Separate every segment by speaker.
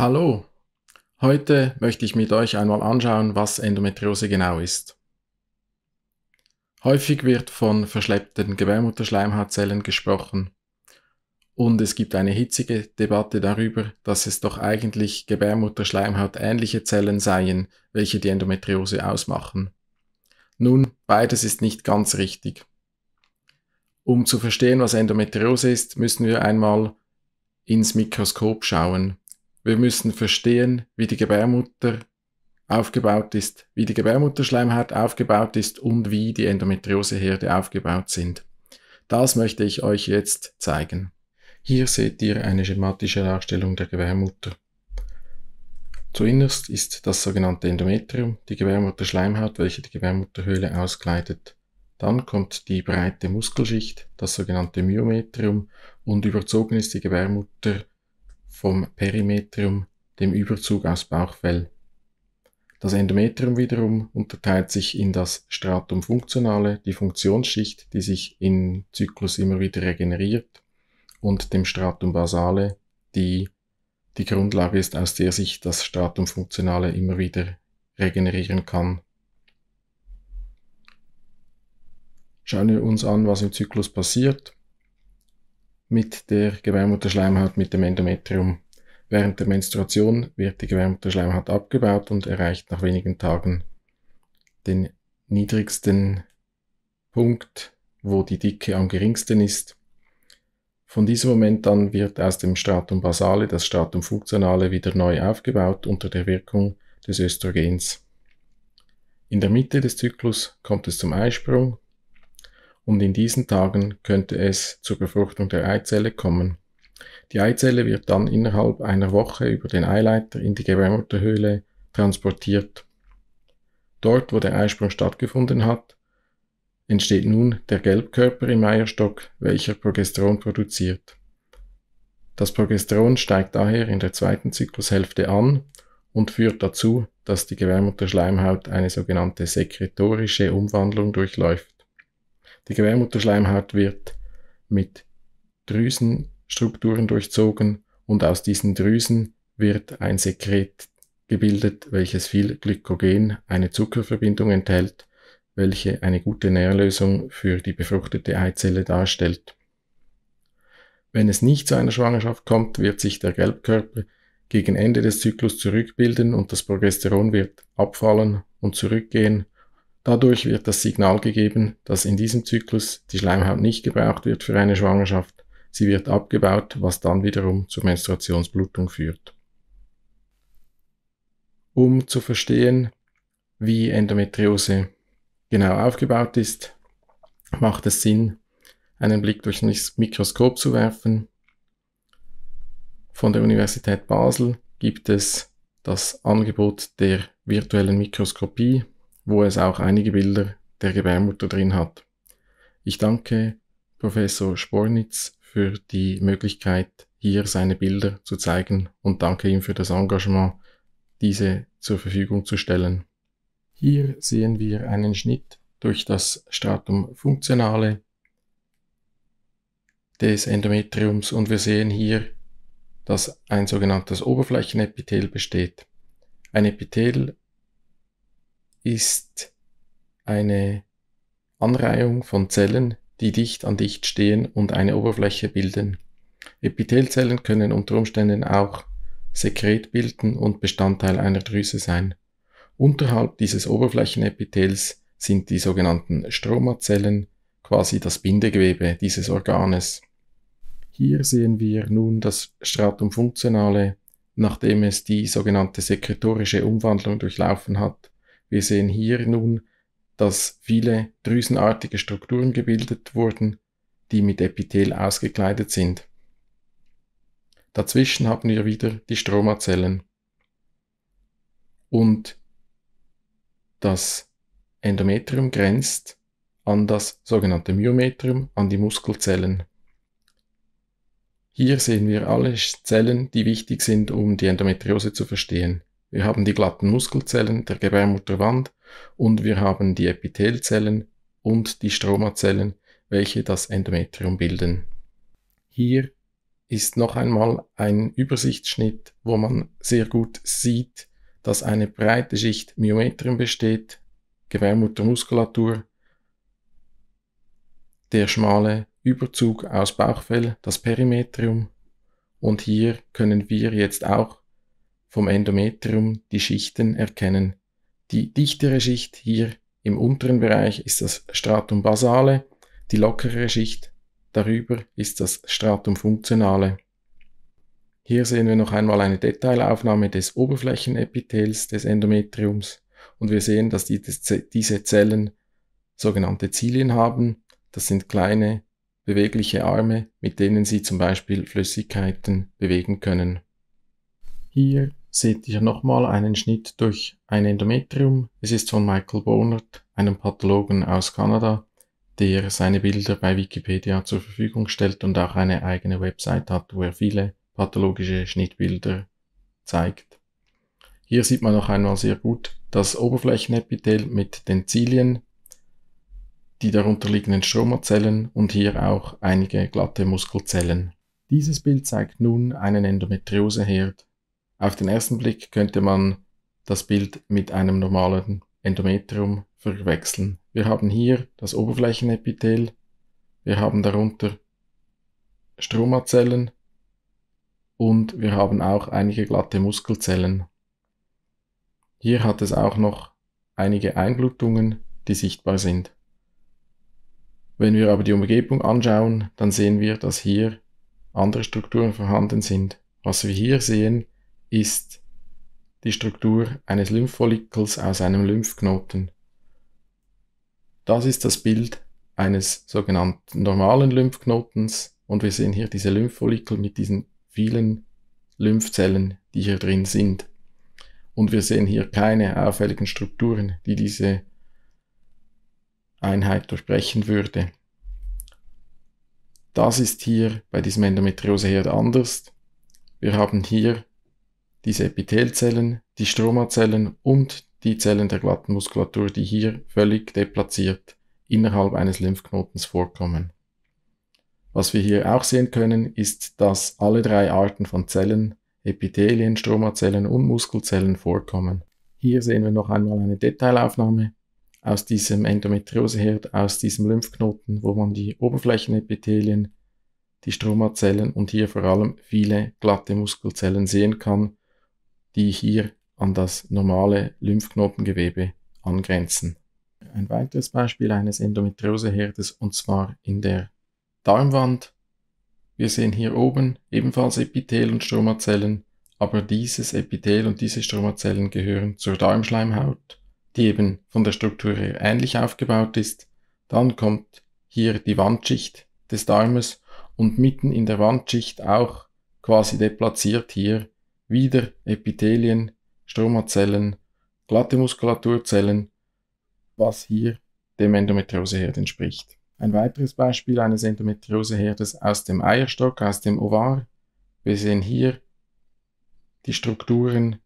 Speaker 1: Hallo, heute möchte ich mit euch einmal anschauen, was Endometriose genau ist. Häufig wird von verschleppten Gebärmutterschleimhautzellen gesprochen und es gibt eine hitzige Debatte darüber, dass es doch eigentlich Gebärmutterschleimhaut ähnliche Zellen seien, welche die Endometriose ausmachen. Nun, beides ist nicht ganz richtig. Um zu verstehen, was Endometriose ist, müssen wir einmal ins Mikroskop schauen. Wir müssen verstehen, wie die Gebärmutter aufgebaut ist, wie die Gebärmutterschleimhaut aufgebaut ist und wie die Endometrioseherde aufgebaut sind. Das möchte ich euch jetzt zeigen. Hier seht ihr eine schematische Darstellung der Gebärmutter. Zuinnerst ist das sogenannte Endometrium, die Gebärmutterschleimhaut, welche die Gebärmutterhöhle auskleidet. Dann kommt die breite Muskelschicht, das sogenannte Myometrium und überzogen ist die Gebärmutter vom Perimetrium, dem Überzug aus Bauchfell. Das Endometrium wiederum unterteilt sich in das Stratum Funktionale, die Funktionsschicht, die sich im Zyklus immer wieder regeneriert, und dem Stratum basale, die die Grundlage ist, aus der sich das Stratum Funktionale immer wieder regenerieren kann. Schauen wir uns an, was im Zyklus passiert mit der Gebärmutterschleimhaut, mit dem Endometrium. Während der Menstruation wird die Gebärmutterschleimhaut abgebaut und erreicht nach wenigen Tagen den niedrigsten Punkt, wo die Dicke am geringsten ist. Von diesem Moment an wird aus dem Stratum basale das Stratum funktionale wieder neu aufgebaut unter der Wirkung des Östrogens. In der Mitte des Zyklus kommt es zum Eisprung, und in diesen Tagen könnte es zur Befruchtung der Eizelle kommen. Die Eizelle wird dann innerhalb einer Woche über den Eileiter in die Gebärmutterhöhle transportiert. Dort, wo der Eisprung stattgefunden hat, entsteht nun der Gelbkörper im Eierstock, welcher Progesteron produziert. Das Progesteron steigt daher in der zweiten Zyklushälfte an und führt dazu, dass die Gebärmutterschleimhaut eine sogenannte sekretorische Umwandlung durchläuft. Die Gebärmutterschleimhaut wird mit Drüsenstrukturen durchzogen und aus diesen Drüsen wird ein Sekret gebildet, welches viel Glykogen, eine Zuckerverbindung enthält, welche eine gute Nährlösung für die befruchtete Eizelle darstellt. Wenn es nicht zu einer Schwangerschaft kommt, wird sich der Gelbkörper gegen Ende des Zyklus zurückbilden und das Progesteron wird abfallen und zurückgehen Dadurch wird das Signal gegeben, dass in diesem Zyklus die Schleimhaut nicht gebraucht wird für eine Schwangerschaft, sie wird abgebaut, was dann wiederum zur Menstruationsblutung führt. Um zu verstehen, wie Endometriose genau aufgebaut ist, macht es Sinn, einen Blick durch das Mikroskop zu werfen. Von der Universität Basel gibt es das Angebot der virtuellen Mikroskopie wo es auch einige Bilder der Gebärmutter drin hat. Ich danke Professor Spornitz für die Möglichkeit, hier seine Bilder zu zeigen und danke ihm für das Engagement, diese zur Verfügung zu stellen. Hier sehen wir einen Schnitt durch das Stratum funktionale des Endometriums und wir sehen hier, dass ein sogenanntes Oberflächenepithel besteht. Ein Epithel ist eine Anreihung von Zellen, die dicht an dicht stehen und eine Oberfläche bilden. Epithelzellen können unter Umständen auch Sekret bilden und Bestandteil einer Drüse sein. Unterhalb dieses Oberflächenepithels sind die sogenannten Stromazellen, quasi das Bindegewebe dieses Organes. Hier sehen wir nun das Stratum Funktionale, nachdem es die sogenannte sekretorische Umwandlung durchlaufen hat wir sehen hier nun, dass viele drüsenartige Strukturen gebildet wurden, die mit Epithel ausgekleidet sind. Dazwischen haben wir wieder die Stromazellen und das Endometrium grenzt an das sogenannte Myometrium, an die Muskelzellen. Hier sehen wir alle Zellen, die wichtig sind, um die Endometriose zu verstehen. Wir haben die glatten Muskelzellen der Gebärmutterwand und wir haben die Epithelzellen und die Stromazellen, welche das Endometrium bilden. Hier ist noch einmal ein Übersichtsschnitt, wo man sehr gut sieht, dass eine breite Schicht Myometrium besteht, Gebärmuttermuskulatur, der schmale Überzug aus Bauchfell, das Perimetrium. Und hier können wir jetzt auch vom Endometrium die Schichten erkennen. Die dichtere Schicht hier im unteren Bereich ist das Stratum basale, die lockere Schicht darüber ist das Stratum funktionale. Hier sehen wir noch einmal eine Detailaufnahme des Oberflächenepithels des Endometriums und wir sehen, dass diese Zellen sogenannte Zilien haben. Das sind kleine, bewegliche Arme, mit denen sie zum Beispiel Flüssigkeiten bewegen können. Hier seht ihr nochmal einen Schnitt durch ein Endometrium. Es ist von Michael Bonert, einem Pathologen aus Kanada, der seine Bilder bei Wikipedia zur Verfügung stellt und auch eine eigene Website hat, wo er viele pathologische Schnittbilder zeigt. Hier sieht man noch einmal sehr gut das Oberflächenepithel mit den Zilien, die darunterliegenden Stromazellen und hier auch einige glatte Muskelzellen. Dieses Bild zeigt nun einen Endometrioseherd auf den ersten Blick könnte man das Bild mit einem normalen Endometrium verwechseln. Wir haben hier das Oberflächenepithel, wir haben darunter Stromazellen und wir haben auch einige glatte Muskelzellen. Hier hat es auch noch einige Einblutungen, die sichtbar sind. Wenn wir aber die Umgebung anschauen, dann sehen wir, dass hier andere Strukturen vorhanden sind. Was wir hier sehen, ist die Struktur eines Lymphfollikels aus einem Lymphknoten. Das ist das Bild eines sogenannten normalen Lymphknotens und wir sehen hier diese Lymphfollikel mit diesen vielen Lymphzellen, die hier drin sind. Und wir sehen hier keine auffälligen Strukturen, die diese Einheit durchbrechen würde. Das ist hier bei diesem Endometrioseherd anders. Wir haben hier diese Epithelzellen, die Stromazellen und die Zellen der glatten Muskulatur, die hier völlig deplatziert innerhalb eines Lymphknotens vorkommen. Was wir hier auch sehen können, ist, dass alle drei Arten von Zellen, Epithelien, Stromazellen und Muskelzellen vorkommen. Hier sehen wir noch einmal eine Detailaufnahme aus diesem Endometrioseherd, aus diesem Lymphknoten, wo man die Oberflächenepithelien, die Stromazellen und hier vor allem viele glatte Muskelzellen sehen kann, die hier an das normale Lymphknotengewebe angrenzen. Ein weiteres Beispiel eines Endometrioseherdes und zwar in der Darmwand. Wir sehen hier oben ebenfalls Epithel und Stromazellen, aber dieses Epithel und diese Stromazellen gehören zur Darmschleimhaut, die eben von der Struktur her ähnlich aufgebaut ist. Dann kommt hier die Wandschicht des Darmes und mitten in der Wandschicht auch quasi deplatziert hier wieder Epithelien, Stromazellen, glatte Muskulaturzellen, was hier dem Endometrioseherd entspricht. Ein weiteres Beispiel eines Endometrioseherdes aus dem Eierstock, aus dem Ovar. Wir sehen hier die Strukturen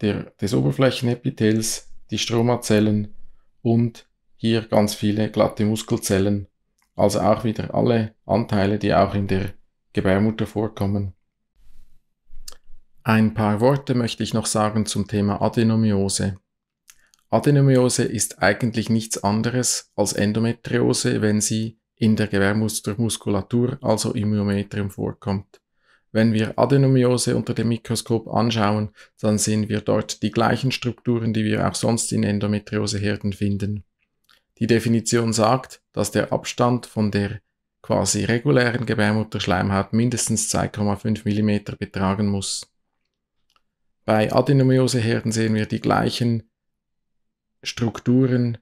Speaker 1: der, des Oberflächenepithels, die Stromazellen und hier ganz viele glatte Muskelzellen, also auch wieder alle Anteile, die auch in der Gebärmutter vorkommen. Ein paar Worte möchte ich noch sagen zum Thema Adenomiose. Adenomiose ist eigentlich nichts anderes als Endometriose, wenn sie in der Gewehrmuskulatur, also im Myometrium, vorkommt. Wenn wir Adenomiose unter dem Mikroskop anschauen, dann sehen wir dort die gleichen Strukturen, die wir auch sonst in Endometrioseherden finden. Die Definition sagt, dass der Abstand von der quasi regulären Gebärmutterschleimhaut mindestens 2,5 mm betragen muss. Bei Adenomyoseherden sehen wir die gleichen Strukturen,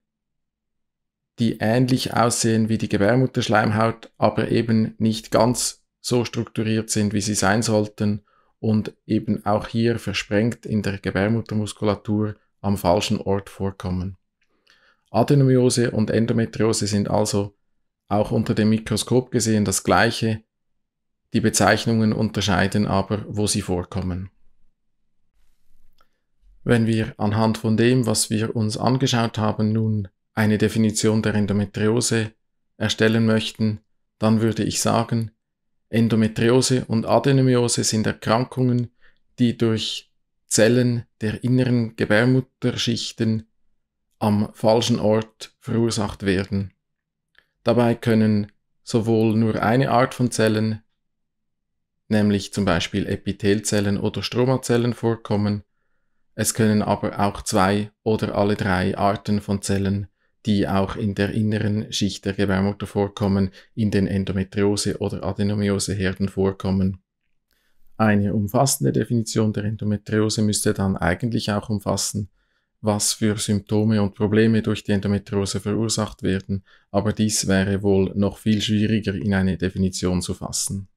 Speaker 1: die ähnlich aussehen wie die Gebärmutterschleimhaut, aber eben nicht ganz so strukturiert sind, wie sie sein sollten und eben auch hier versprengt in der Gebärmuttermuskulatur am falschen Ort vorkommen. Adenomyose und Endometriose sind also auch unter dem Mikroskop gesehen das gleiche, die Bezeichnungen unterscheiden aber, wo sie vorkommen. Wenn wir anhand von dem, was wir uns angeschaut haben, nun eine Definition der Endometriose erstellen möchten, dann würde ich sagen, Endometriose und Adenomyose sind Erkrankungen, die durch Zellen der inneren Gebärmutterschichten am falschen Ort verursacht werden. Dabei können sowohl nur eine Art von Zellen, nämlich zum Beispiel Epithelzellen oder Stromazellen vorkommen, es können aber auch zwei oder alle drei Arten von Zellen, die auch in der inneren Schicht der Gebärmutter vorkommen, in den Endometriose- oder Adenomyoseherden vorkommen. Eine umfassende Definition der Endometriose müsste dann eigentlich auch umfassen, was für Symptome und Probleme durch die Endometriose verursacht werden, aber dies wäre wohl noch viel schwieriger in eine Definition zu fassen.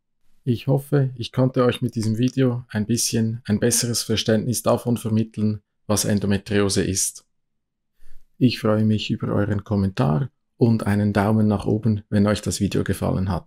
Speaker 1: Ich hoffe, ich konnte euch mit diesem Video ein bisschen ein besseres Verständnis davon vermitteln, was Endometriose ist. Ich freue mich über euren Kommentar und einen Daumen nach oben, wenn euch das Video gefallen hat.